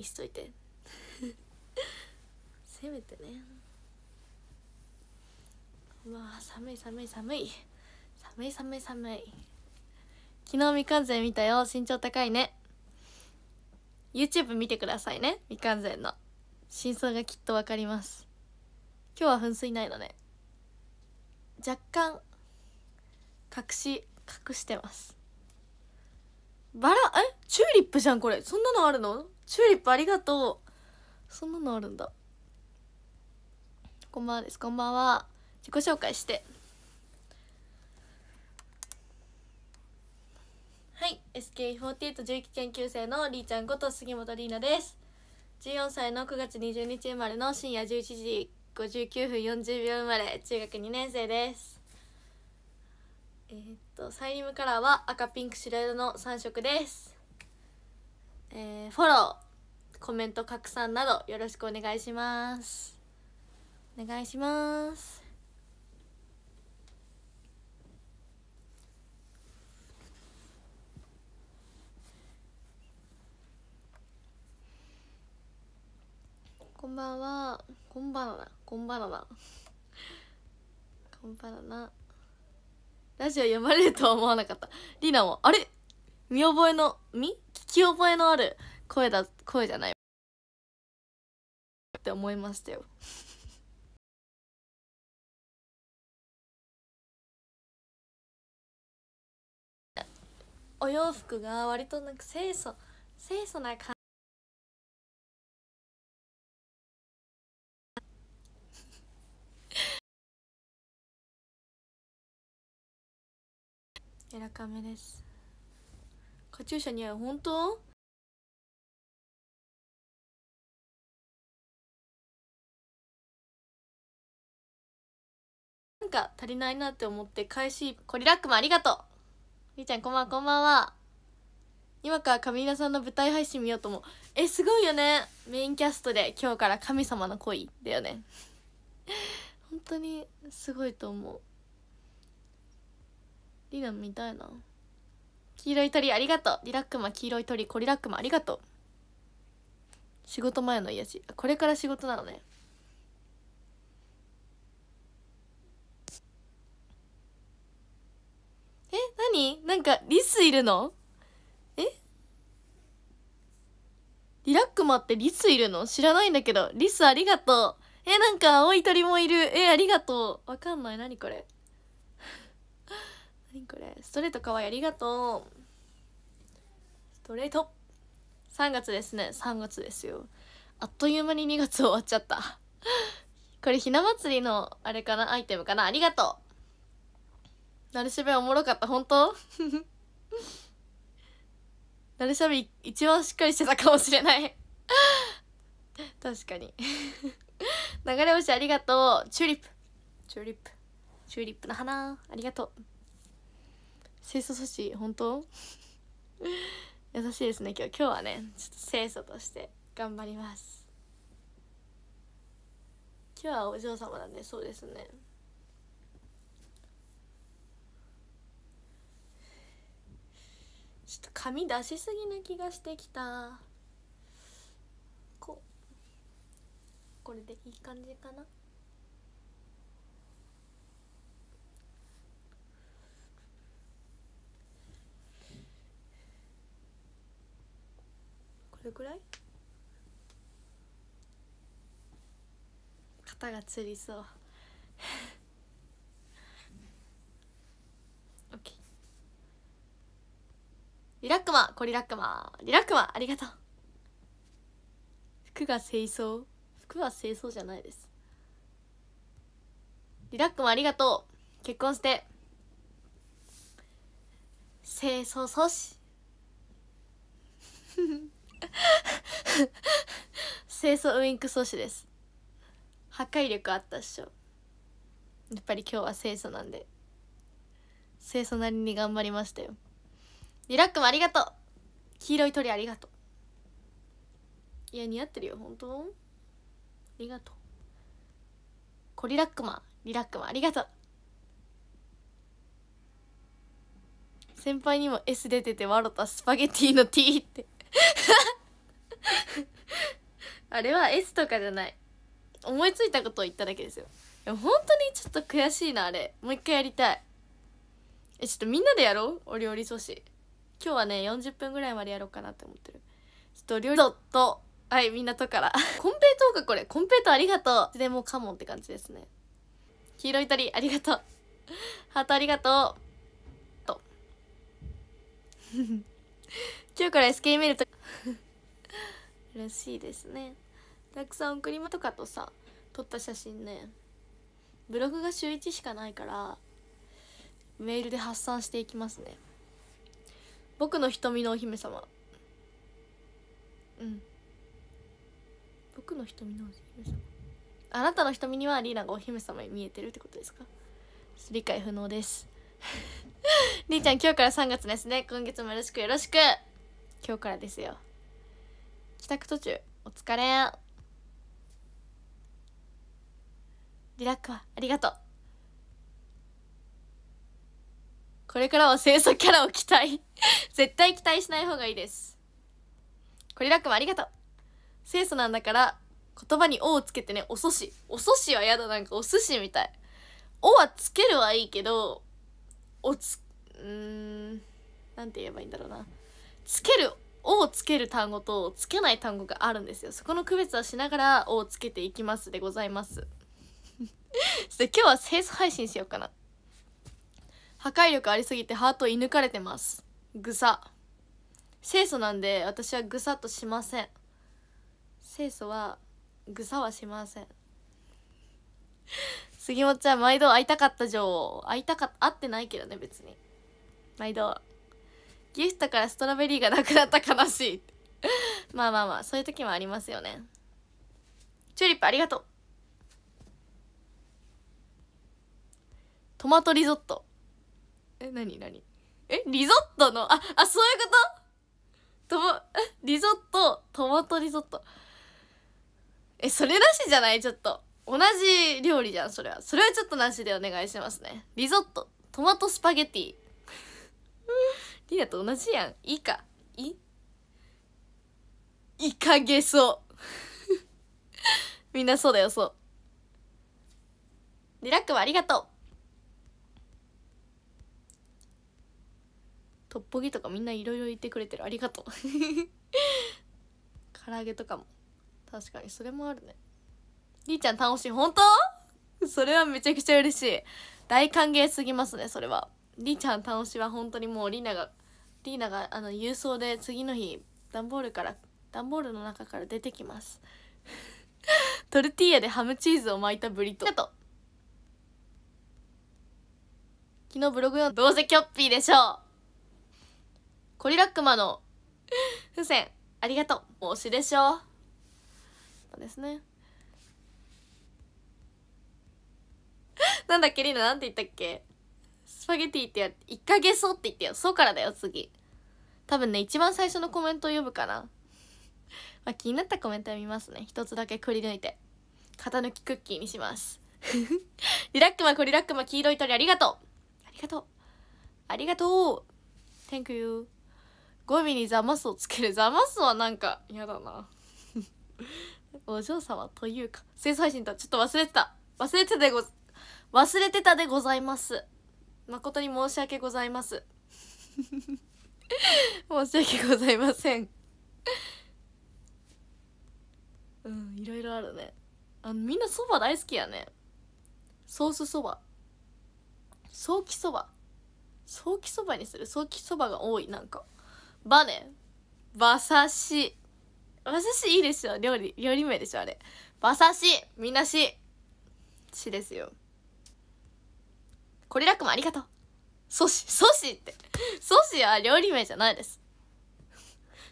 にしといて せめてねまあ寒い寒い寒い寒い寒い寒い昨日みかんぜん見たよ身長高いね YouTube 見てくださいねみかんぜんの真相がきっとわかります今日は噴水ないのね若干隠し隠してますバラえチューリップじゃんこれそんなのあるのチューリップありがとうそんなのあるんだこんばんはですこんばんは自己紹介してはい SK48 重機研究生のりーちゃんこと杉本りーなです14歳の9月20日生まれの深夜11時59分40秒生まれ中学2年生ですえー、っとサイリムカラーは赤ピンク白色の3色ですえー、フォローコメント拡散などよろしくお願いしますお願いしますこんばんはこんばんはこんばんはこんばんはラジオ読まれるとは思わなかったりなもあれ見覚えの、見聞き覚えのある声だ、声じゃない。って思いましたよ。お洋服が割となんか清楚清楚な感じ やらかめですカチューシャ似合う本当なんか足りないなって思って返しコリラックもありがとうりーちゃんこんばんこんばんは今から上稲さんの舞台配信見ようと思うえすごいよねメインキャストで今日から神様の恋だよね 本当にすごいと思うりな見たいな黄色い鳥ありがとうリラックマ黄色い鳥コリラックマありがとう仕事前の癒しこれから仕事なのねえ何なんかリスいるのえリラックマってリスいるの知らないんだけどリスありがとうえなんか青い鳥もいるえありがとうわかんない何これ何これストレートかわいいありがとうストレート3月ですね3月ですよあっという間に2月終わっちゃった これひな祭りのあれかなアイテムかなありがとうなるしべおもろかった本当 なるしゃべ一番しっかりしてたかもしれない 確かに流れ星ありがとうチューリップチューリップチューリップの花ありがとう清楚阻止本当 優しいですね今日今日はねちょっと清楚として頑張ります今日はお嬢様なんでそうですねちょっと髪出しすぎな気がしてきたここれでいい感じかなれぐらい肩がつりそう OK リラックマコリラックマリラックマありがとう服が清掃服は清掃じゃないですリラックマありがとう結婚して清掃阻止 清楚ウインク阻止です破壊力あったっしょやっぱり今日は清楚なんで清楚なりに頑張りましたよリラックもありがとう黄色い鳥ありがとういや似合ってるよ本当ありがとうコリラックマンリラックマンありがとう先輩にも S 出てて笑ったスパゲティの T って あれは S とかじゃない思いついたことを言っただけですよ本当にちょっと悔しいなあれもう一回やりたいえちょっとみんなでやろうお料理阻止今日はね40分ぐらいまでやろうかなって思ってるちょっと料理とはいみんなとからコンペイトーかこれコンペイトーありがとうでもカモンって感じですね黄色い鳥ありがとうハートありがとうと今日から SK メールと嬉 しいですねたくさん送り物とかとさ撮った写真ねブログが週1しかないからメールで発散していきますね僕の瞳のお姫様うん僕の瞳のお姫様あなたの瞳にはリーナがお姫様に見えてるってことですか理解不能ですり ーちゃん今日から3月ですね今月もよろしくよろしく今日からですよ帰宅途中お疲れリラックはありがとうこれからは清楚キャラを期待 絶対期待しない方がいいですリラックもありがとう清楚なんだから言葉に「お」をつけてねお寿司お寿司はやだなんかお寿司みたい「お」はつけるはいいけどおつうんなんて言えばいいんだろうなつける「を」つける単語とつけない単語があるんですよそこの区別はしながら「を」つけていきますでございます 今日は清楚配信しようかな破壊力ありすぎてハートを射抜かれてますぐさ清楚なんで私はぐさっとしません清楚はぐさはしません杉本ちゃん毎度会いたかった女王会いたかった会ってないけどね別に毎度ギフトからストロベリーがなくなった悲しい まあまあまあそういう時もありますよねチューリップありがとうトマトリゾットえなになにえリゾットのああそういうことともリゾットトマトリゾットえそれなしじゃないちょっと同じ料理じゃんそれはそれはちょっとなしでお願いしますねリゾットトマトスパゲティリナと同じやんいいかいいかげそう みんなそうだよそうリラックはありがとうトッポギとかみんないろいろ言ってくれてるありがとう 唐揚げとかも確かにそれもあるねりーちゃん楽しい本当それはめちゃくちゃ嬉しい大歓迎すぎますねそれはりーちゃん楽しは本当にもうりながリーナがあの郵送で次の日段ボールから段ボールの中から出てきます トルティーヤでハムチーズを巻いたブリトーと昨日ブログ読んどうせキョッピーでしょうコリラックマの風船ありがとう推しでしょうですねなんだっけリーナなんて言ったっけスパゲティってや、イカそうって言ってよ。そうからだよ、次。多分ね、一番最初のコメントを読むかな。まあ、気になったコメントは見ますね。一つだけくり抜いて。型抜きクッキーにします。リラックマ、コリラックマ、黄色い鳥ありがとうありがとうありがとう !Thank you! 語尾にザマスをつける。ザマスはなんか、嫌だな。お嬢様というか、生配人とはちょっと忘れてた。忘れてたでご、忘れてたでございます。誠に申し訳ございます 申し訳ございませんうんいろいろあるねあのみんなそば大好きやねソースそばソーキそばソーキそばにするソーキそばが多いなんかバネ。馬刺し馬刺しいいですよ料理料理名でしょあれ馬刺しみんなししですよこれラックもありがとう。ソシ、ソシって。ソシは料理名じゃないです。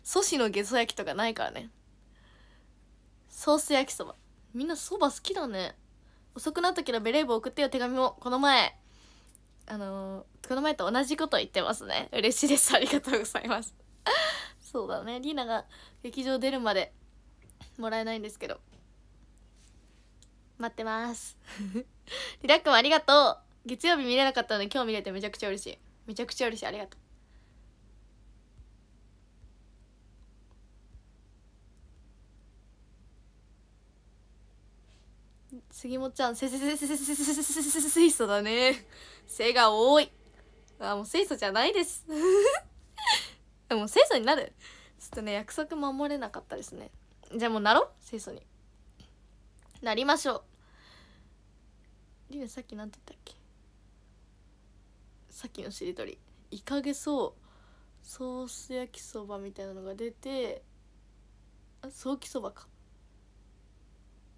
ソシのゲソ焼きとかないからね。ソース焼きそば。みんなそば好きだね。遅くなったけどベレー帽送ってよ手紙も。この前、あのー、この前と同じこと言ってますね。嬉しいです。ありがとうございます。そうだね。リーナが劇場出るまでもらえないんですけど。待ってます。リラックもありがとう月曜日見れなかったので今日見れてめちゃくちゃ嬉しいめちゃくちゃ嬉しいありがとう杉本ちゃん、せせせせせせせせせ水素だね。背が多い。あ、もう水素じゃないです。でも水素になるちょっとね、約束守れなかったですね。じゃあもうなろう水素に。なりましょう。りゅうさっきなんて言ったっけさっきのしりとりイカゲソソース焼きそばみたいなのが出てあソーキそばか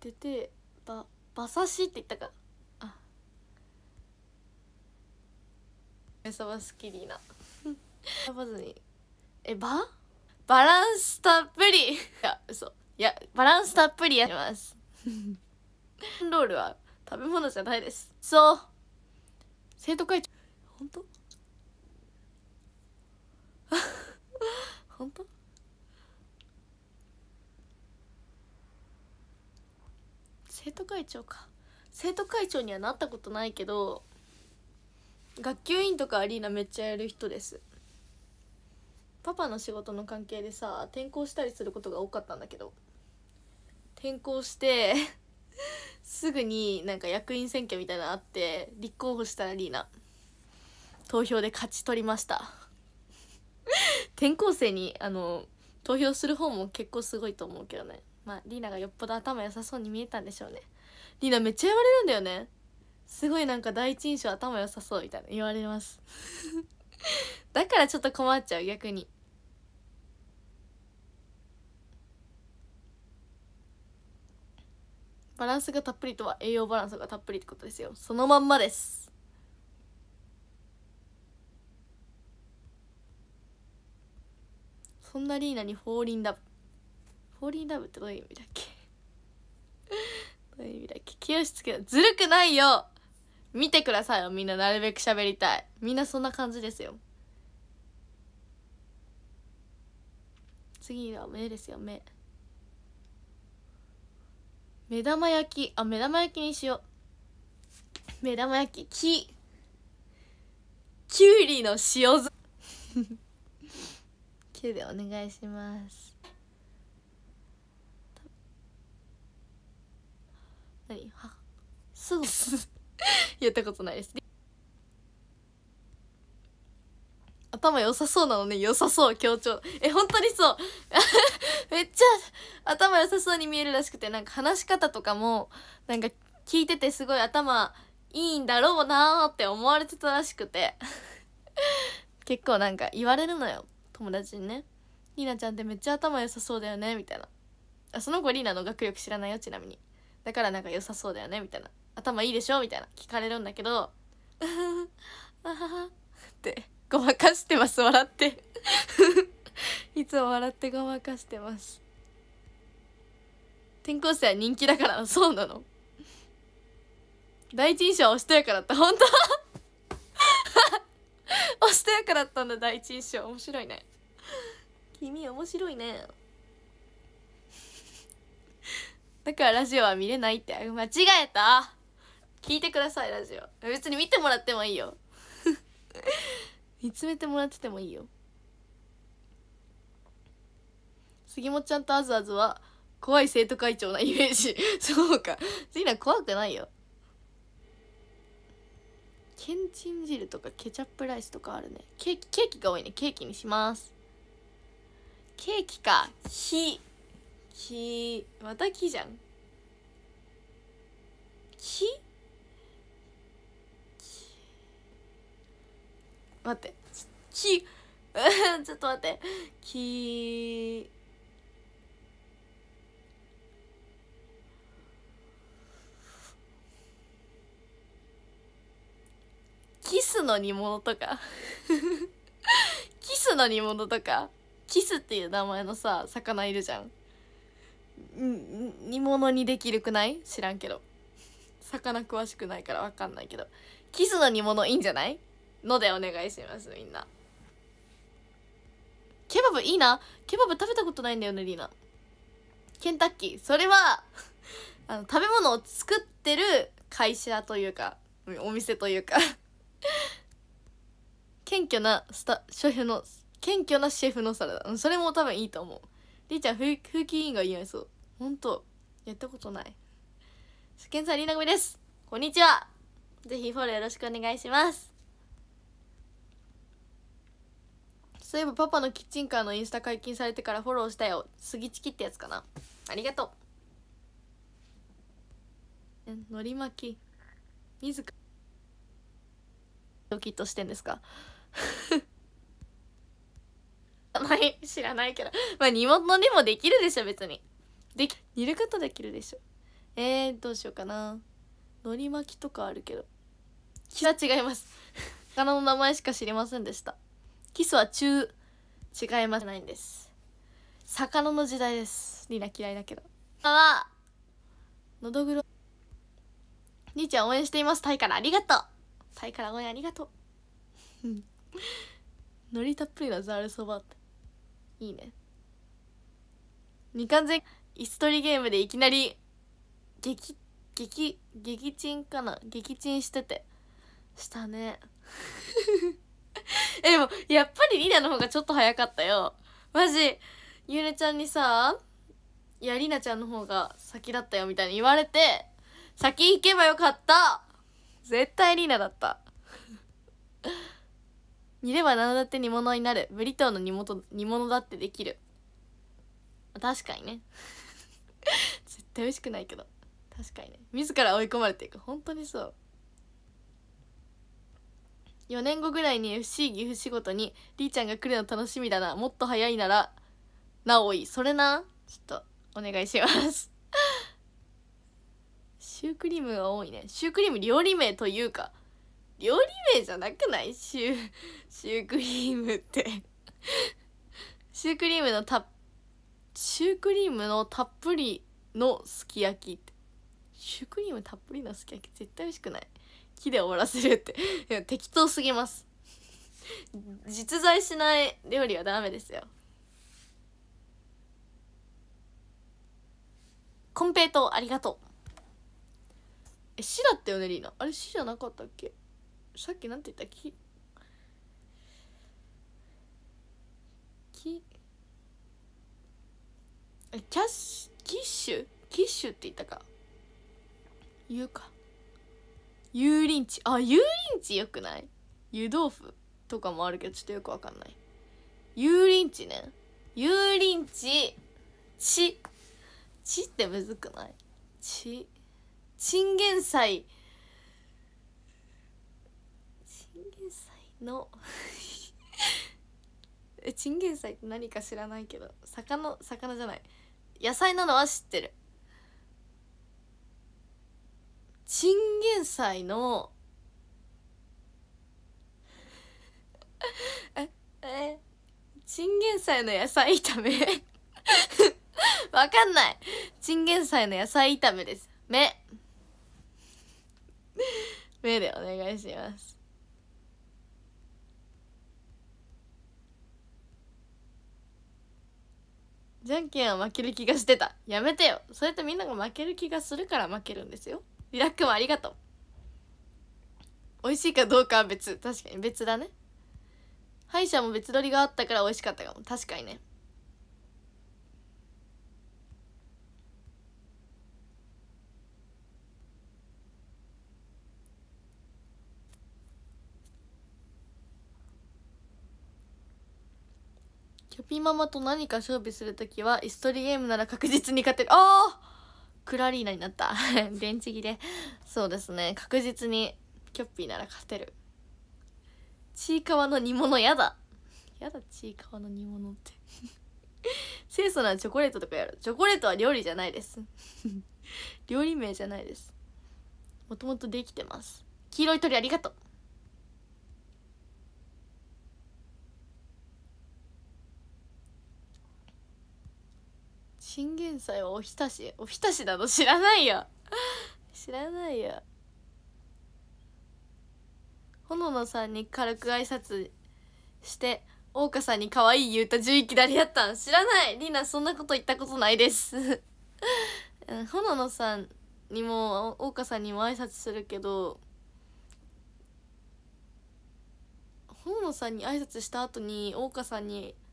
出てば馬刺しって言ったかあめさば好キリーな選ばずにえばバランスたっぷりいや嘘いやバランスたっぷりやります ロールは食べ物じゃないですそう生徒会長本当 本当生徒会長か生徒会長にはなったことないけど学級委員とかアリーナめっちゃやる人ですパパの仕事の関係でさ転校したりすることが多かったんだけど転校して すぐになんか役員選挙みたいなのあって立候補したアリーナ投票で勝ち取りました転校生にあの投票する方も結構すごいと思うけどねまあリーナがよっぽど頭良さそうに見えたんでしょうねリーナめっちゃ言われるんだよねすごいなんか第一印象頭良さそうみたいな言われます だからちょっと困っちゃう逆にバランスがたっぷりとは栄養バランスがたっぷりってことですよそのまんまですそんなリーナにフォーリンラブフォーリンブってどういう意味だっけ どういう意味だっけ気しつけずるくないよ見てくださいよみんななるべく喋りたいみんなそんな感じですよ次は目ですよ目目玉焼きあ目玉焼きにしよう目玉焼きききゅうりの塩漬9でお願いします何はすご 言ったことないです頭良さそうなのね良さそう強調え本当にそう めっちゃ頭良さそうに見えるらしくてなんか話し方とかもなんか聞いててすごい頭いいんだろうなーって思われてたらしくて 結構なんか言われるのよ友達にね「りなちゃんってめっちゃ頭良さそうだよね」みたいなあその子りなの学力知らないよちなみにだからなんか良さそうだよねみたいな頭いいでしょみたいな聞かれるんだけど「あはは」ってごまかしてます笑って いつも笑ってごまかしてます転校生は人気だからそうなの第一印象はおしとやかだった本当お しとやかだったんだ第一印象面白いね 君面白いね だからラジオは見れないって間違えた聞いてくださいラジオ別に見てもらってもいいよ 見つめてもらっててもいいよ杉本ちゃんとあずあずは怖い生徒会長なイメージそうか次は怖くないよけんちん汁とかケチャップライスとかあるねケーキケーキが多いねケーキにしますケーキか木木また木じゃん木待って木 ちょっと待って木キスの煮物とか キスの煮物とかキスっていう名前のさ魚いるじゃん煮物にできるくない知らんけど魚詳しくないから分かんないけどキスの煮物いいんじゃないのでお願いしますみんなケバブいいなケバブ食べたことないんだよねリーナケンタッキーそれはあの食べ物を作ってる会社というかお店というか 謙虚なスタシェの謙虚なシェフの皿だそれも多分いいと思うりーちゃん風風紀委員が似合いそうほんとやったことないけんさんりなみですこんにちはぜひフォローよろしくお願いしますそういえばパパのキッチンカーのインスタ解禁されてからフォローしたよすぎちきってやつかなありがとうのり巻き自らドキッとしてんですかな知らないけどまあ煮物でもできるでしょ別にでき煮ることできるでしょえー、どうしようかなのり巻きとかあるけどキは違います 魚の名前しか知りませんでしたキスは中違いますないんです魚の時代ですリナ嫌いだけどあのどぐろ兄ちゃん応援していますタイからありがとうタイから応援ありがとう海苔 たっぷりのざるそばっていいね未完全椅子取りゲームでいきなり激激激沈かな激沈しててしたね えでもやっぱりリーダーの方がちょっと早かったよマジゆうねちゃんにさいやりなちゃんの方が先だったよみたいに言われて先行けばよかった絶対リナだった煮れば何だって煮物になるブリトーの煮物煮物だってできる確かにね 絶対美味しくないけど確かにね自ら追い込まれていく本当にそう4年後ぐらいに FC 岐阜仕事にりーちゃんが来るの楽しみだなもっと早いならなおいそれなちょっとお願いします シュークリームが多いねシュークリーム料理名というか料理名じゃなくないシュシュークリームってシュークリームのたシュークリームのたっぷりのすき焼きってシュークリームたっぷりのすき焼き絶対美味しくない木で終わらせるっていや適当すぎます実在しない料理はダメですよコンペイトありがとうえ「シだったよねリーナあれ「し」じゃなかったっけさっきなんて言ったききえキャッシュキッシュキッシュって言ったか言うか油淋鶏あ油淋鶏よくない湯豆腐とかもあるけどちょっとよくわかんない油淋鶏ね油淋鶏ちちってむずくないちチンゲンサイの チンゲン菜って何か知らないけど魚魚じゃない野菜なのは知ってるチンゲン菜の ええチンゲン菜の野菜炒め わかんないチンゲン菜の野菜炒めです目目でお願いしますじゃんけんは負ける気がしてたやめてよそうやってみんなが負ける気がするから負けるんですよリラックもありがとう美味しいかどうかは別確かに別だね歯医者も別撮りがあったから美味しかったかも確かにねペピママと何か勝負するときは、椅子取りゲームなら確実に勝てる。ああクラリーナになった。電池切れ。そうですね。確実に、キョッピーなら勝てる。ちいかわの煮物やだ。やだ、ちいかわの煮物って。清楚なチョコレートとかやる。チョコレートは料理じゃないです。料理名じゃないです。もともとできてます。黄色い鳥ありがとう。信玄祭はおひたしおひたしなの知らないよ 知らないよほののさんに軽く挨拶して桜花さんに可愛い言うた11期りやったん知らないりなそんなこと言ったことないですほの のさんにも桜花さんにも挨拶するけどほののさんに挨拶した後に桜花さんに「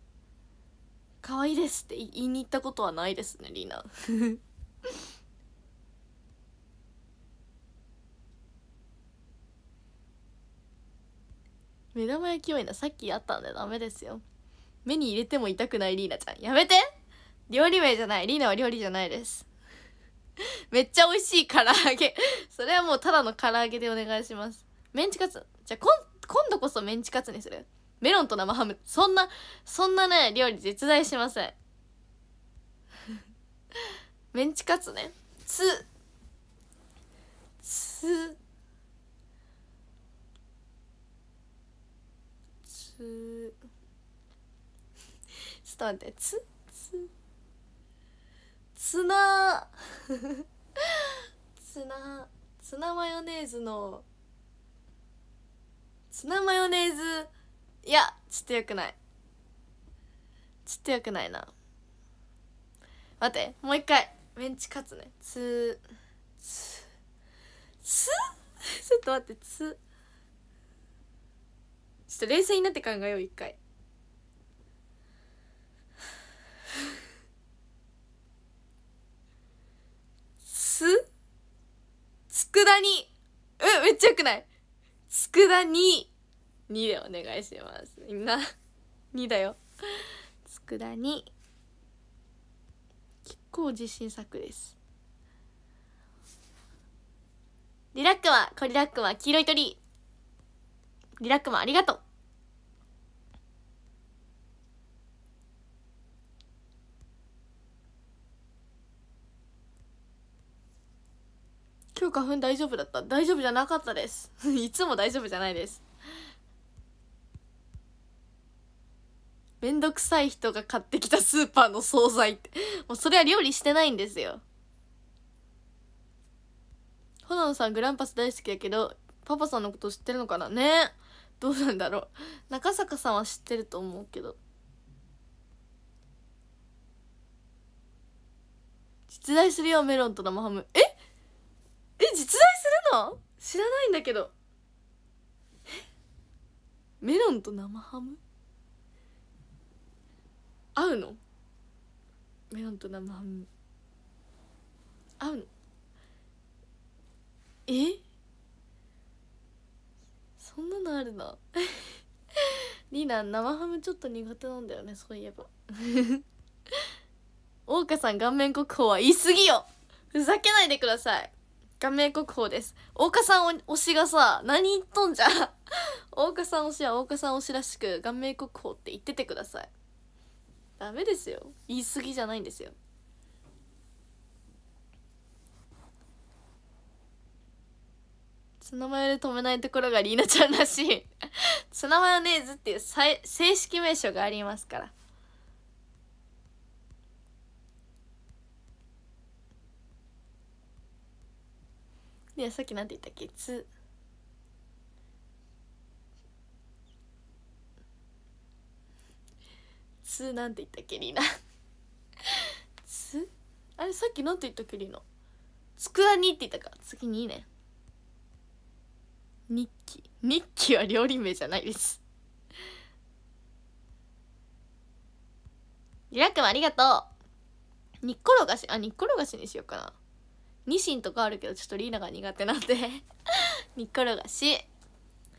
可愛いですって言いに行ったことはないですねりな 目玉焼きはいなさっきあったんでダメですよ目に入れても痛くないりーなちゃんやめて料理名じゃないりーなは料理じゃないです めっちゃ美味しい唐揚げ それはもうただの唐揚げでお願いしますメンチカツじゃあ今今度こそメンチカツにするメロンと生ハムそんなそんなね料理実在しません メンチカツねつつつ ちょっと待ってつつツナ ツナツナマヨネーズのツナマヨネーズいやちょっとよくないちょっとよくないな待ってもう一回メンチカツねつつつ ちょっと待ってつちょっと冷静になって考えよう一回つつくだにうんめっちゃよくないつくだに2でお願いしますみんな2だよ佃煮結構自信作ですリラックマコリラックマ黄色い鳥リラックマありがとう今日花粉大丈夫だった大丈夫じゃなかったです いつも大丈夫じゃないですめんどくさい人が買ってきたスーパーの惣菜ってもうそれは料理してないんですよほののさんグランパス大好きだけどパパさんのこと知ってるのかなねどうなんだろう中坂さんは知ってると思うけど実在するよメロンと生ハムええ実在するの知らないんだけどメロンと生ハム合うのメロンと生ハム合うのえそんなのあるな リーナ生ハムちょっと苦手なんだよねそういえば 大岡さん顔面国宝は言い過ぎよふざけないでください顔面国宝です大岡さん推しがさ何言っとんじゃ 大岡さん推しは大岡さん推しらしく顔面国宝って言っててくださいダメですよ言い過ぎじゃないんですよツナマヨで止めないところがリーナちゃんらしいツナマヨネーズっていう正式名称がありますからいやさっきなんて言ったっけツつなんて言ったっけリーナつあれさっきなんて言ったっけリーナつくだにって言ったか次にいいね日記日記は料理名じゃないですリラクもありがとうにっころがしあにっころがしにしようかなニシンとかあるけどちょっとリーナが苦手なんでにっころがし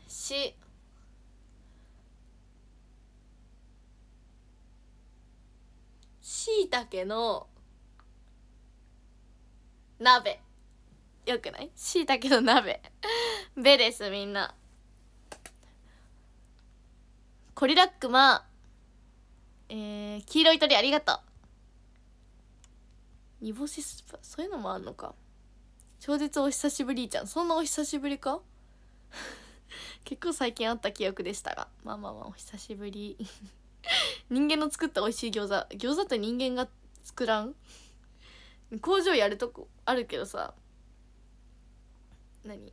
ししいたけの鍋よくないしいたけの鍋べですみんなコリラックマえー、黄色い鳥ありがとう煮干しスパそういうのもあんのか超絶お久しぶりじゃんそんなお久しぶりか 結構最近あった記憶でしたがまあまあまあお久しぶり 人間の作った美味しい餃子餃子って人間が作らん工場やるとこあるけどさ何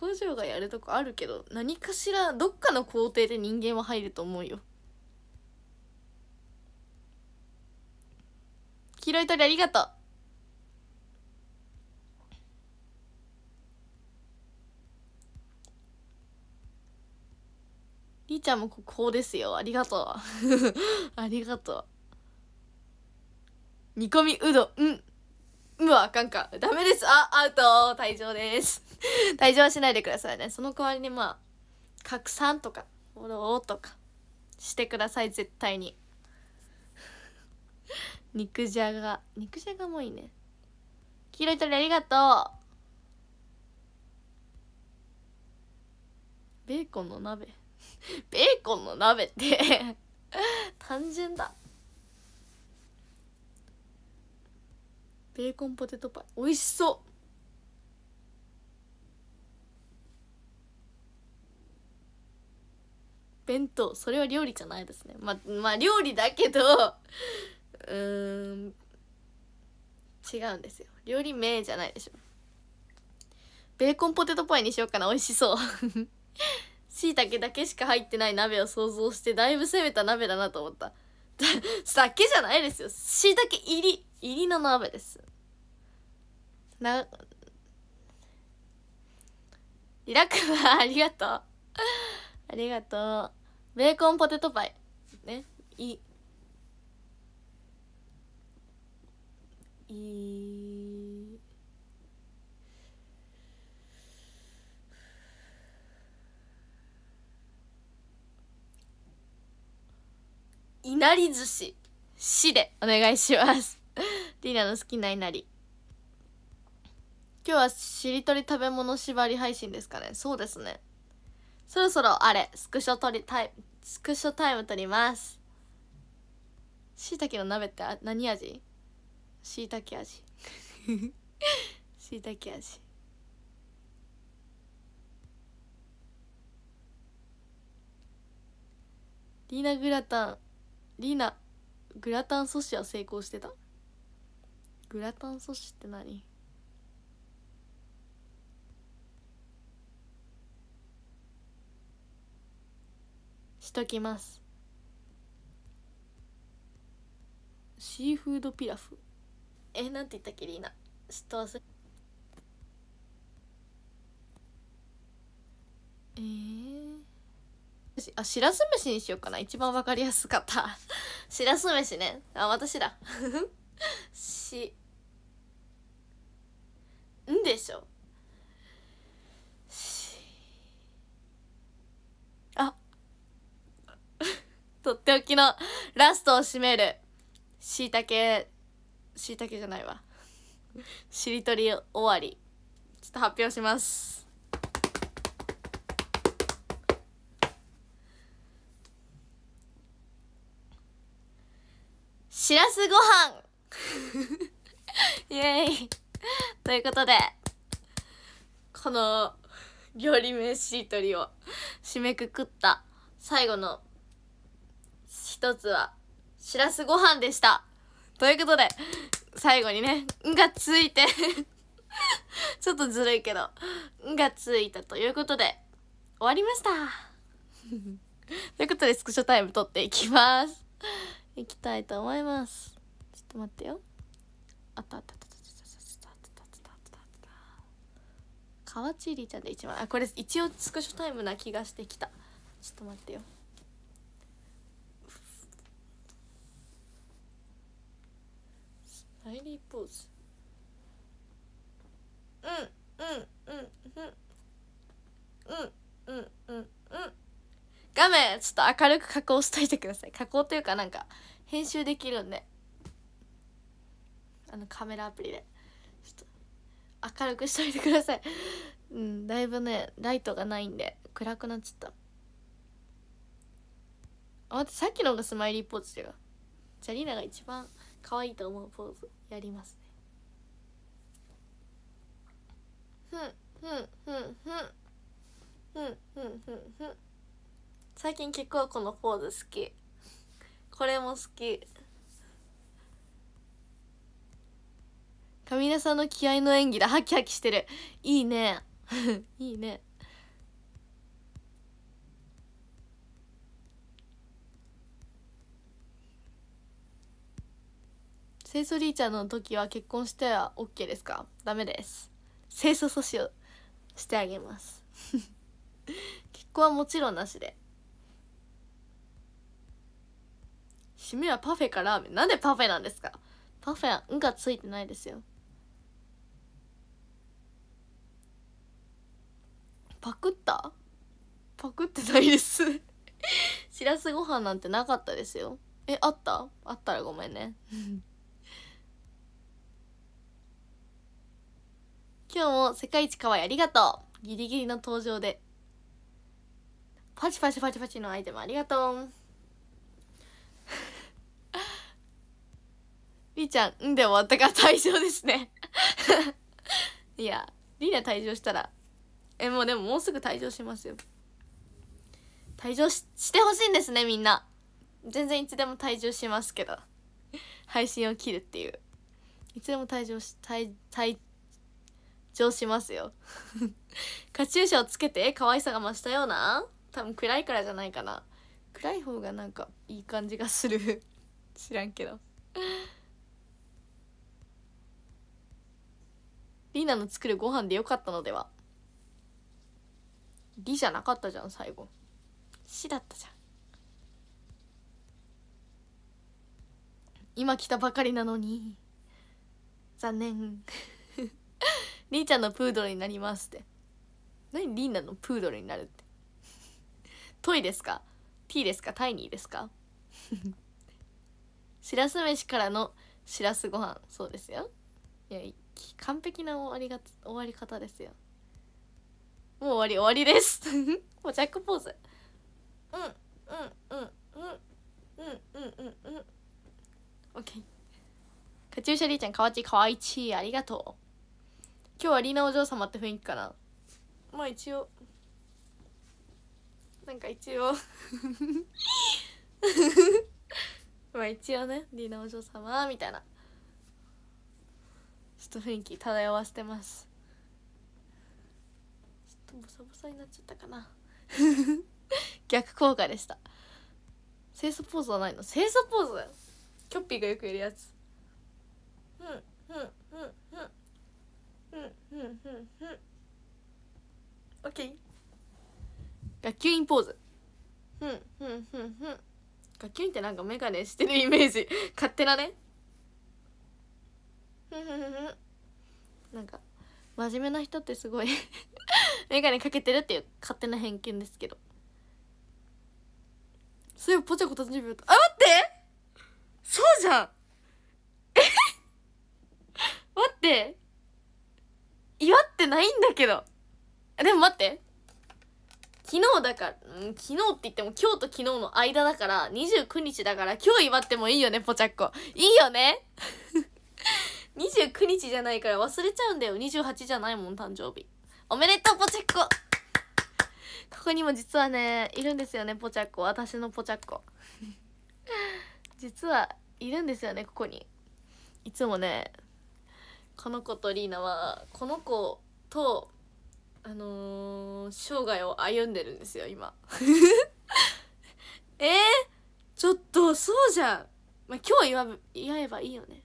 工場がやるとこあるけど何かしらどっかの工程で人間は入ると思うよ黄色い鳥ありがとうりーちゃんもここですよありがとう ありがとう煮込みうどんうんうわあかんかダメですあアウト退場です 退場はしないでくださいねその代わりにまあ拡散とかフォローとかしてください絶対に 肉じゃが肉じゃがもいいね黄色い鳥ありがとうベーコンの鍋ベーコンの鍋って 単純だベーコンポテトパイ美味しそう弁当それは料理じゃないですねままあ料理だけどうん違うんですよ料理名じゃないでしょベーコンポテトパイにしようかな美味しそうたけだけしか入ってない鍋を想像してだいぶ攻めた鍋だなと思っただけ じゃないですよしいたけ入り入りの鍋ですなリラックマありがとうありがとうベーコンポテトパイねいいいいなり寿司しでお願いします ディーナの好きないなり今日はしりとり食べ物縛り配信ですかねそうですねそろそろあれスクショ撮りタイスクショタイム撮りますしいたけの鍋って何味しいたけ味しいたけ味リーナグラタンリナグラタン阻止は成功してたグラタン阻止って何しときますシーフードピラフえなんて言ったっけリーナちょっと忘れえーし、あ、しらす飯にしようかな。一番わかりやすかった。しらす飯ね。あ、私だ。し、んでしょ。し、あ、とっておきのラストを締める、しいたけ、しいたけじゃないわ。しりとり終わり。ちょっと発表します。しらすご飯イエーイということで、この料理名しりとりを締めくくった最後の一つは、しらすご飯でした。ということで、最後にね、んがついてちょっとずるいけど、んがついたということで、終わりました。ということで、スクショタイム撮っていきます。行きたいと思いますちょっと待ってよあったあったあった川千里ちゃんで一番あこれ一応スクショタイムな気がしてきたちょっと待ってよスマイリーポーズうんうんうんうんうんうんうんうん画面ちょっと明るく加工しといてください加工というかなんか編集できるんであのカメラアプリでちょっと明るくしといてくださいうんだいぶねライトがないんで暗くなっちゃったあ待ってさっきのがスマイリーポーズじゃあリナが一番可愛いと思うポーズやりますねふんふんふんふんふんふんふんふん最近結構このポーズ好きこれも好き上出さんの気合の演技だハキハキしてるいいね いいね清楚リーちゃんの時は結婚してはオッケーですかダメです清楚阻止をしてあげます 結婚はもちろんなしで締めはパフェかラーメンなんでパフェなんですかパフェは「ん」がついてないですよパクったパクってないです しらすご飯なんてなかったですよえあったあったらごめんね 今日も世界一可愛いありがとうギリギリの登場でパチパチパチパチのアイテムありがとうりーちゃん、んで終わったから退場ですねいや、りーな退場したら、え、もうでももうすぐ退場しますよ。退場ししてほしいんですね、みんな。全然いつでも退場しますけど。配信を切るっていう。いつでも退場し、退、退、場しますよカチューシャをつけて可愛さが増したような多分暗いからじゃないかな暗い方がなんかいい感じがする知らんけどリナの作るご飯でよかったのではリじゃなかったじゃん最後死だったじゃん今来たばかりなのに残念り ーちゃんのプードルになりますって何りーなのプードルになるってトイですかテ T ですかタイニーですか しらす飯からのしらすご飯そうですよいやい完璧な終わりが終わり方ですよもう終わり終わりです もうジャックポーズうんうんうんうんうんうんうんうんケーカチューシャリーちゃんかわちいかわいちありがとう今日はリーナお嬢様って雰囲気かなまあ一応なんか一応 まあ一応ねリーナお嬢様みたいなちょっと雰囲気漂わせてますちょっとボサボサになっちゃったかな 逆効果でした清楚ポーズはないの清楚ポーズキョッピーがよくやるやつうんうんうんうんうんうんうんうんオッケー学級員ポーズうんうんうんうん学級員ってなんかメガネしてるイメージ勝手なね なんか真面目な人ってすごい 眼鏡かけてるっていう勝手な偏見ですけどそういえばポチャコ誕生日あ待ってそうじゃんえ 待って祝ってないんだけどでも待って昨日だから、うん、昨日って言っても今日と昨日の間だから29日だから今日祝ってもいいよねポチャッコいいよね29日じゃないから忘れちゃうんだよ28じゃないもん誕生日おめでとうポチャッコここにも実はねいるんですよねポチャッコ私のポチャッコ 実はいるんですよねここにいつもねこの子とリーナはこの子とあのー、生涯を歩んでるんですよ今 えー、ちょっとそうじゃん、まあ、今日言わ言えばいいよね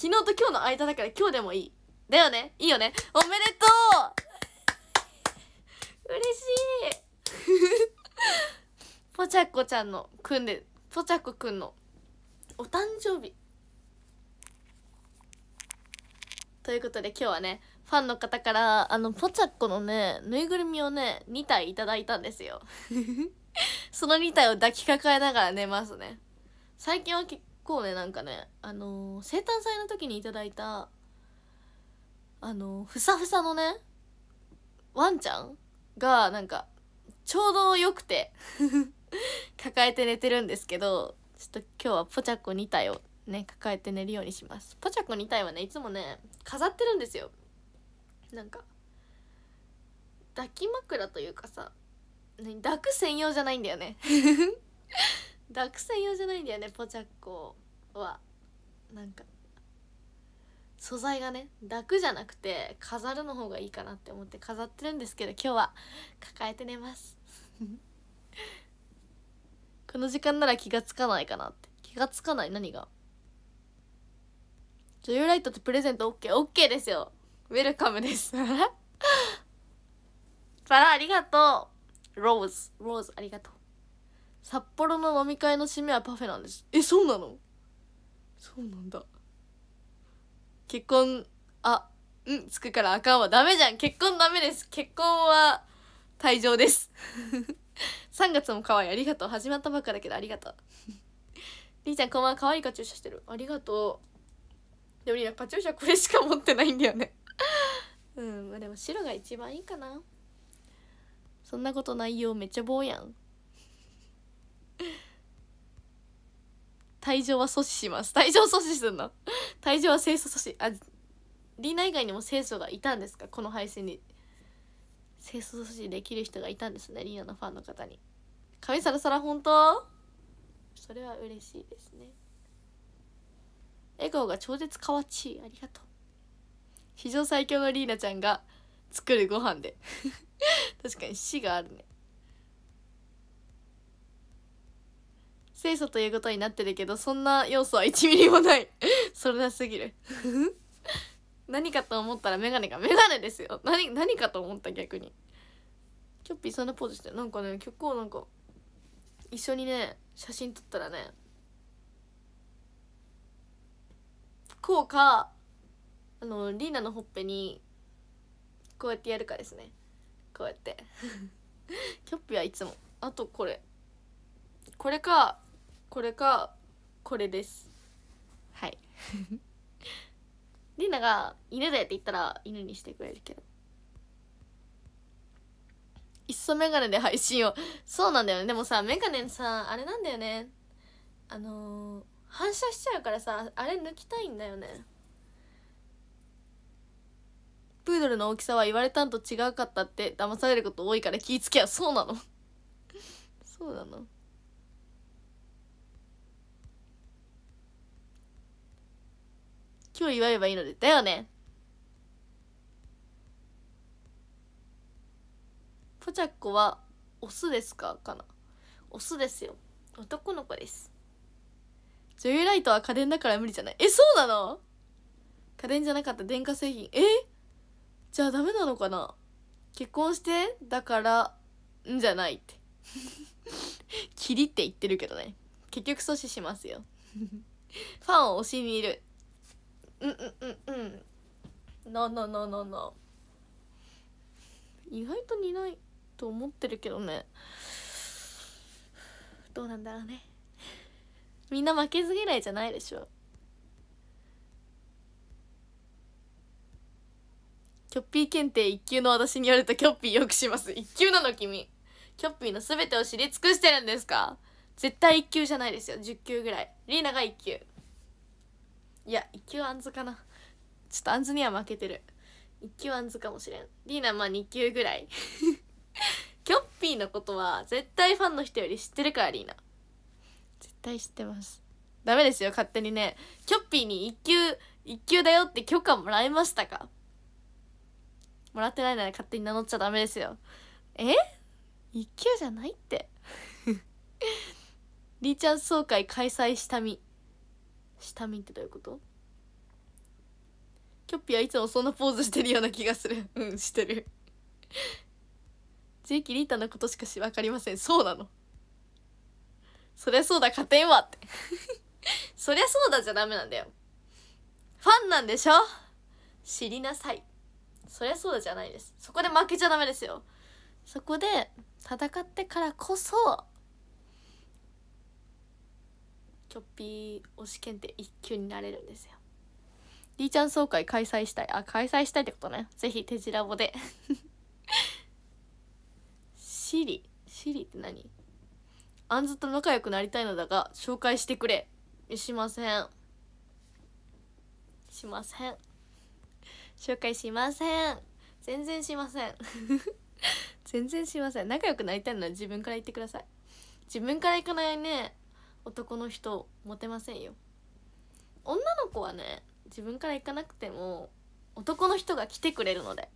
昨日と今日の間だから今日でもいいだよねいいよねおめでとう 嬉しいぽちゃこちゃんのくんでぽちゃこくんのお誕生日ということで今日はねファンの方からあのぽちゃっこのねぬいぐるみをね2体いただいたんですよ その2体を抱きかかえながら寝ますね最近は結構ねなんかねあのー、生誕祭の時に頂いたあのー、ふさふさのねワンちゃんがなんかちょうど良くて 抱えて寝てるんですけどちょっと今日はポチャッコ2体をね抱えて寝るようにしますポチャッコ2体はねいつもね飾ってるんですよなんか抱き枕というかさ抱く専用じゃないんだよね 抱く専用じゃないんだよねポチャッコはなんか素材がね楽じゃなくて飾るの方がいいかなって思って飾ってるんですけど今日は抱えて寝ます この時間なら気がつかないかなって気がつかない何が女優ライトってプレゼント OKOK、OK OK、ですよウェルカムです バラありがとうローズローズありがとう札幌の飲み会の締めはパフェなんですえそうなのそうなんだ結婚あうんつくからあかんはダメじゃん結婚ダメです結婚は退場です3 月も可愛いありがとう始まったばっかだけどありがとう りーちゃんこんばんは可愛いカチューシャしてるありがとうでもりーカチューシャこれしか持ってないんだよね うんまあでも白が一番いいかなそんなことないよめっちゃ棒やん退場は阻止します退場阻止するの退場は清楚阻止あリーナ以外にも清楚がいたんですかこの配信に清楚阻止できる人がいたんですねリーナのファンの方に神サラサラ本当それは嬉しいですね笑顔が超絶かわちいありがとう史上最強のリーナちゃんが作るご飯で 確かに死があるね清楚ということになってるけどそんな要素は1ミリもない それなすぎる 何かと思ったらメガネがメガネですよ何何かと思った逆にキョッピーそんなポーズしてなんかね結構なんか一緒にね写真撮ったらねこうかあのリーナのほっぺにこうやってやるかですねこうやって キョッピはいつもあとこれこれかこれかこれですはい リナが「犬で」って言ったら犬にしてくれるけどいっそメガネで配信をそうなんだよねでもさメガネさあれなんだよねあのー、反射しちゃうからさあれ抜きたいんだよねプードルの大きさは言われたんと違うかったって騙されること多いから気ぃつけやそうなの そうなの今日祝えばいいので、だよねポチャッコはオスですかかなオスですよ男の子です女優ライトは家電だから無理じゃないえそうなの家電じゃなかった電化製品えじゃあダメなのかな結婚してだからんじゃないってキリ って言ってるけどね結局阻止しますよファンを推しにいるうんうんうんうんなななな意外と似ないと思ってるけどねどうなんだろうねみんな負けず嫌いじゃないでしょキョッピー検定1級の私によるとキョッピーよくします1級なの君キョッピーの全てを知り尽くしてるんですか絶対1級じゃないですよ10級ぐらいリーナが1級いや一級あんかなちょっとあんには負けてる一級あんかもしれんリーナまあ二級ぐらい キョッピーのことは絶対ファンの人より知ってるからリーナ絶対知ってますダメですよ勝手にねキョッピーに一級一級だよって許可もらえましたかもらってないなら勝手に名乗っちゃダメですよえ一級じゃないって リーチャン総会開催したみ。下見ってどういうことキョッピはいつもそんなポーズしてるような気がする うんしてるジーキリータのことしかし分かりませんそうなのそりゃそうだ勝てんわって そりゃそうだじゃダメなんだよファンなんでしょ知りなさいそりゃそうだじゃないですそこで負けちゃダメですよそこで戦ってからこそショッピー推し検定1級になれるんですよ D ちゃん総会開催したいあ開催したいってことねぜひ手ジラボで シリシリって何あんずと仲良くなりたいのだが紹介してくれしませんしません紹介しません全然しません 全然しません仲良くなりたいのは自分から言ってください自分から行かないね男の人モテませんよ女の子はね自分から行かなくても男の人が来てくれるので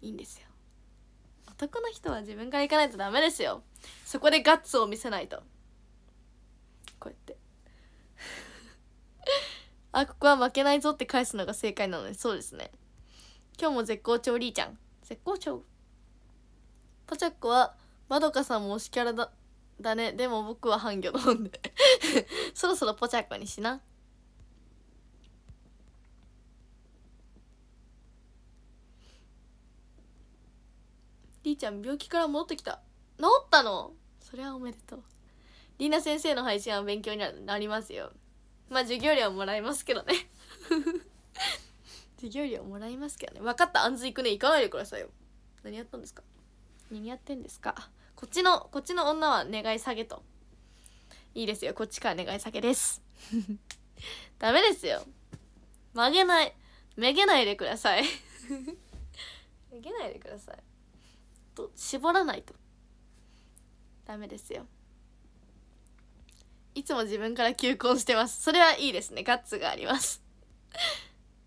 いいんですよ男の人は自分から行かないとダメですよそこでガッツを見せないとこうやって あここは負けないぞって返すのが正解なのでそうですね今日も絶好調りーちゃん絶好調パチャッコはまどかさんも推しキャラだだねでも僕は半魚飲んで そろそろポチャコにしなりーちゃん病気から戻ってきた治ったのそれはおめでとうりな先生の配信は勉強になりますよまあ授業料もらいますけどね 授業料もらいますけどね分かった安ず行くね行かないでくださいよ何やったんですか何やってんですかこっちのこっちの女は願い下げといいですよこっちから願い下げです ダメですよ曲げないめげないでください めげないでくださいと絞らないとダメですよいつも自分から求婚してますそれはいいですねガッツがあります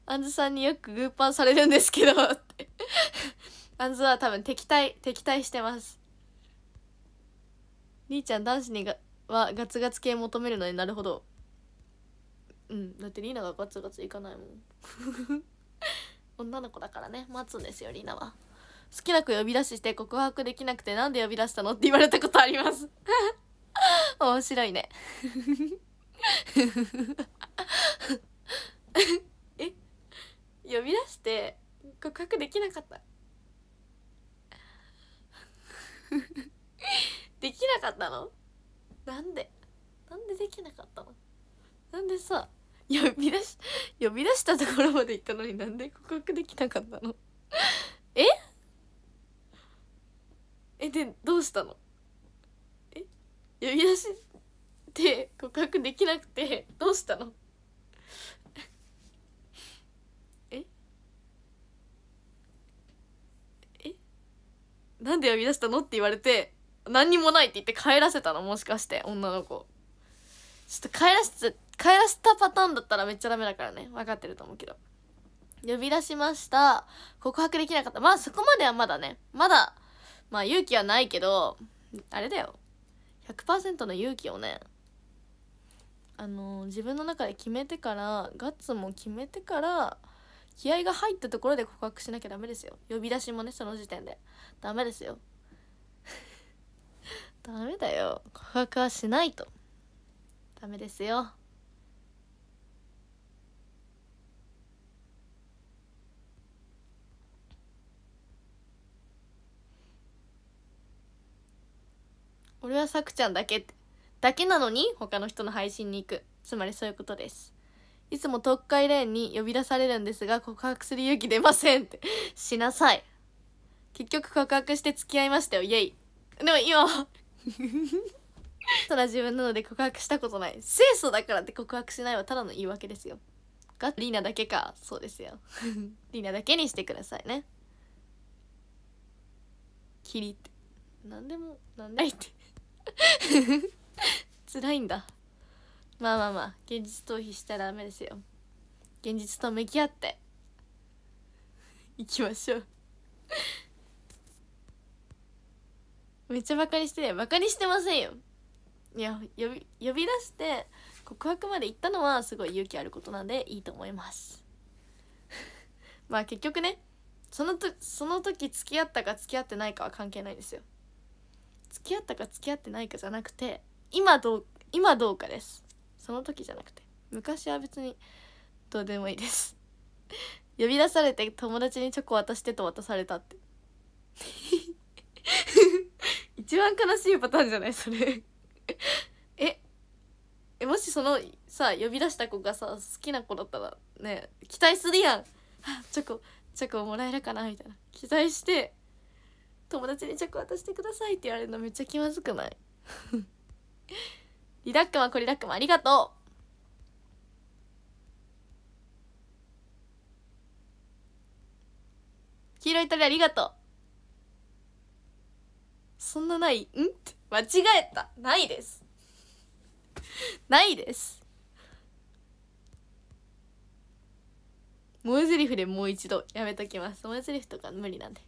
あんずさんによくグーパンされるんですけどあんずは多分敵対敵対してますりーちゃん男子にがはガツガツ系求めるのになるほどうんだってリーナがガツガツいかないもん 女の子だからね待つんですよリーナは好きな子呼び出しして告白できなくてなんで呼び出したのって言われたことあります 面白いね え呼び出して告白できなかったできなかったのなんでなんでできなかったのなんでさ呼び出し呼び出したところまで行ったのになんで告白できなかったのええでどうしたのえ呼び出しでて告白できなくてどうしたのええなんで呼び出したのって言われて何にもないって言って帰らせたのもしかして女の子ちょっと帰らせ帰らせたパターンだったらめっちゃダメだからね分かってると思うけど呼び出しました告白できなかったまあそこまではまだねまだまあ勇気はないけどあれだよ100%の勇気をねあのー、自分の中で決めてからガッツも決めてから気合が入ったところで告白しなきゃダメですよ呼び出しもねその時点でダメですよダメだよ告白はしないとダメですよ俺はさくちゃんだけってだけなのに他の人の配信に行くつまりそういうことですいつも特会レーンに呼び出されるんですが告白する勇気出ませんってしなさい結局告白して付き合いましたよイエイでも今 ただ自分なので告白したことない清楚だからって告白しないはただの言い訳ですよがリーナだけかそうですよ リーナだけにしてくださいねキリって何でも何でもって 辛いんだまあまあまあ現実逃避したらダメですよ現実と向き合っていきましょうめっちゃバカにしてバカにしてませんよいや呼び呼び出して告白まで行ったのはすごい勇気あることなんでいいと思います まあ結局ねそのとその時付き合ったか付き合ってないかは関係ないですよ付き合ったか付き合ってないかじゃなくて今どう今どうかですその時じゃなくて昔は別にどうでもいいです 呼び出されて友達にチョコ渡してと渡されたって一番悲しいパターンじゃないそれ ええもしそのさ呼び出した子がさ好きな子だったらね期待するやん チョコチョコもらえるかなみたいな期待して友達にチョコ渡してくださいって言われるのめっちゃ気まずくない リラックマコリラックマありがとう黄色い鳥ありがとうそんなないんって間違えたないですないです萌えりふでもう一度やめときます萌えりふとか無理なんで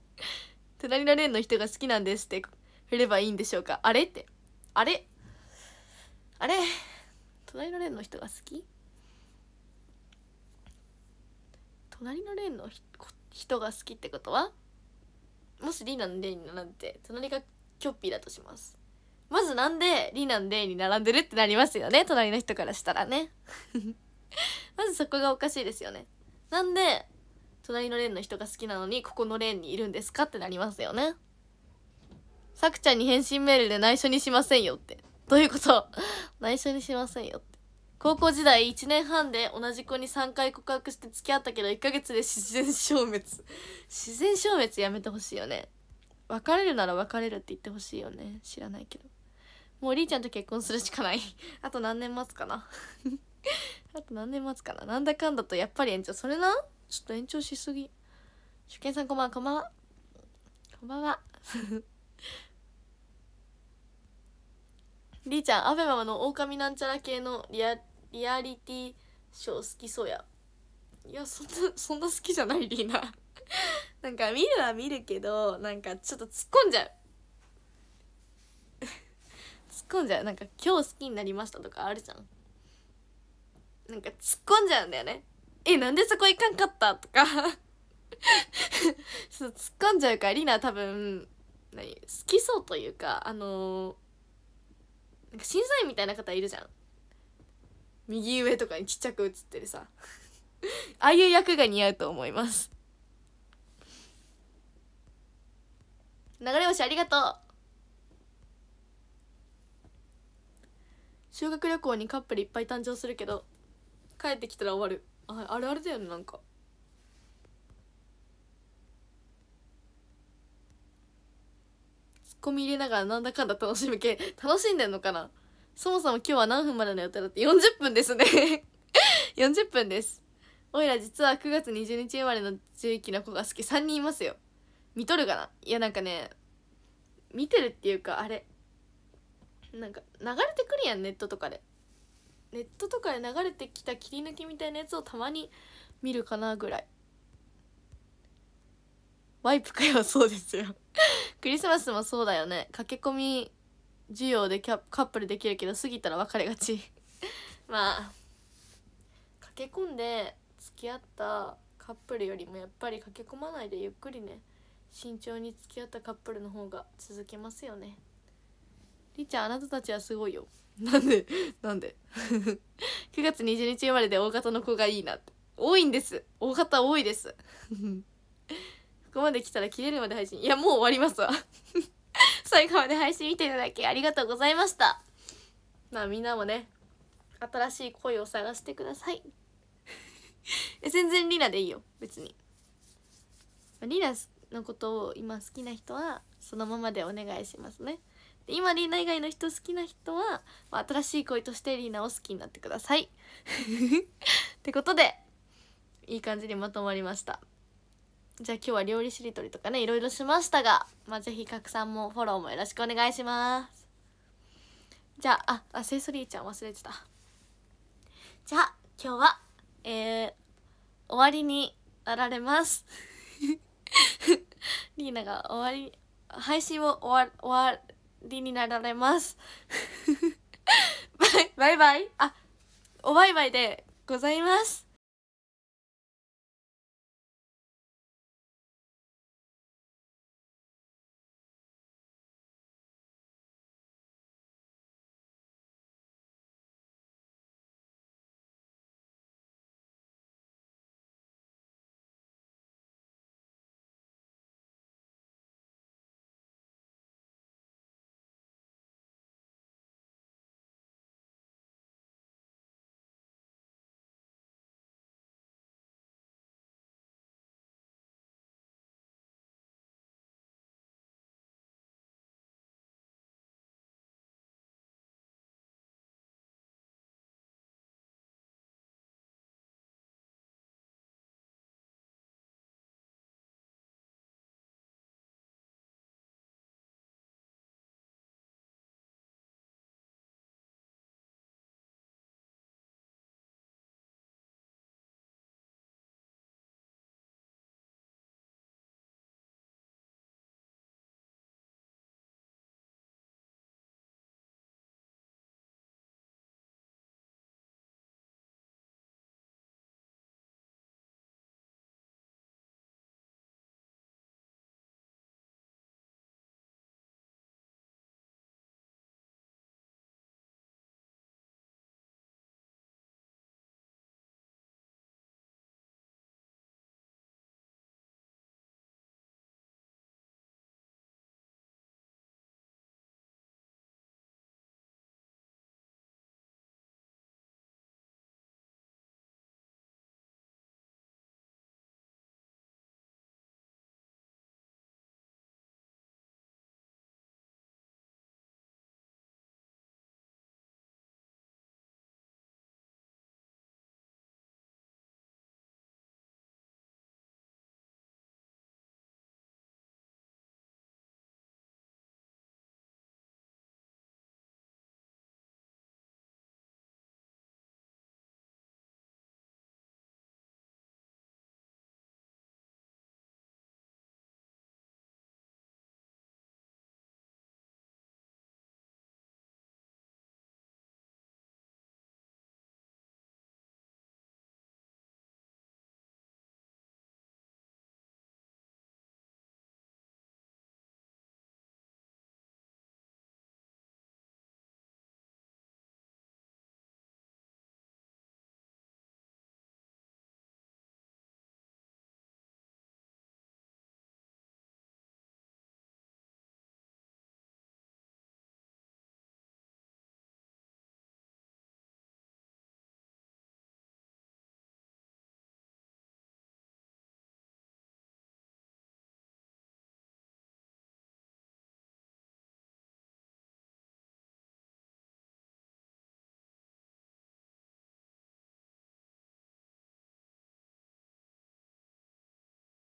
隣のレーンの人が好きなんですって振ればいいんでしょうかあれってあれあれ隣のレーンの人が好き隣のレーンの人が好きってことはもしリーナの例に並んで隣がキョッピーだとしますまずなんでリーナの例に並んでるってなりますよね隣の人からしたらね まずそこがおかしいですよねなんで隣のレーンの人が好きなのにここのレーンにいるんですかってなりますよねさくちゃんに返信メールで内緒にしませんよってどういうこと 内緒にしませんよって高校時代1年半で同じ子に3回告白して付き合ったけど1ヶ月で自然消滅自然消滅やめてほしいよね別れるなら別れるって言ってほしいよね知らないけどもうりーちゃんと結婚するしかない あと何年待つかな あと何年待つかななんだかんだとやっぱり延長それなちょっと延長しすぎ主見さんこんばんはこんばんはこんばんはりーちゃんアベマの狼なんちゃら系のリアリアリティショー好きそうやいやそんな そんな好きじゃないリーナ なんか見るは見るけどなんかちょっと突っ込んじゃう 突っ込んじゃうなんか今日好きになりましたとかあるじゃんなんか突っ込んじゃうんだよねえなんでそこ行かんかったとかそう突っ込んじゃうからリーナ多分何好きそうというかあのー、なんか審査員みたいな方いるじゃん右上とかにちっちゃく写ってるさ ああいう役が似合うと思います流れ星ありがとう修学旅行にカップルいっぱい誕生するけど帰ってきたら終わるああれあれだよねなんかツッコミ入れながらなんだかんだ楽しむ系楽しんでんのかなそもそも今日は何分までの予定だって40分ですね40 分ですおいら実は9月20日生まれの11期の子が好き3人いますよ見とるかないやなんかね見てるっていうかあれなんか流れてくるやんネットとかでネットとかで流れてきた切り抜きみたいなやつをたまに見るかなぐらいワイプかよそうですよクリスマスもそうだよね駆け込み授業でキャカップルできるけど過ぎたら別れがち まあ駆け込んで付き合ったカップルよりもやっぱり駆け込まないでゆっくりね慎重に付き合ったカップルの方が続けますよねりちゃんあなたたちはすごいよ なんでなんで9 月20日生まれで大型の子がいいなって多いんです大型多いですここまで来たら切れるまで配信いやもう終わりますわ最後まで配信見ていただきありがとうございましたまあみんなもね新しい恋を探してください え全然リナでいいよ別にリナのことを今好きな人はそのままでお願いしますねで今リーナ以外の人好きな人は、まあ、新しい恋としてリーナを好きになってください ってことでいい感じにまとまりましたじゃあ今日は料理しりとりとかねいろいろしましたが、まあ、ぜひ拡散もフォローもよろしくお願いしますじゃあああセイソリーちゃん忘れてたじゃあ今日はえー、終わりになられます リーナが終わり配信を終わ終わりになられます バイバイあおバイバイでございます